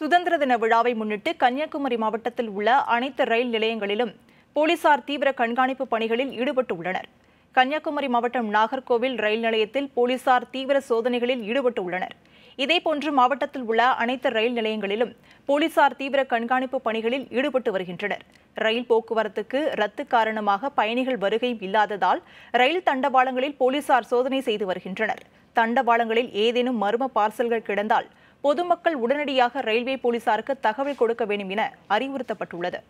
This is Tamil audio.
சுதந்திர தின விழாவை முன்னிட்டு கன்னியாகுமரி மாவட்டத்தில் உள்ள அனைத்து ரயில் நிலையங்களிலும் போலீசார் தீவிர கண்காணிப்பு பணிகளில் ஈடுபட்டு உள்ளனர் கன்னியாகுமரி மாவட்டம் நாகர்கோவில் ரயில் நிலையத்தில் போலீசார் தீவிர சோதனைகளில் ஈடுபட்டு உள்ளனர் இதேபோன்று மாவட்டத்தில் உள்ள அனைத்து ரயில் நிலையங்களிலும் போலீசார் தீவிர கண்காணிப்பு பணிகளில் ஈடுபட்டு வருகின்றனர் ரயில் போக்குவரத்துக்கு ரத்து காரணமாக பயணிகள் வருகையும் இல்லாததால் ரயில் தண்டவாளங்களில் போலீசார் சோதனை செய்து வருகின்றனர் தண்டவாளங்களில் ஏதேனும் மர்ம பார்சல்கள் கிடந்தால் பொதுமக்கள் உடனடியாக ரயில்வே போலீசாருக்கு தகவல் கொடுக்க வேண்டும் என அறிவுறுத்தப்பட்டுள்ளது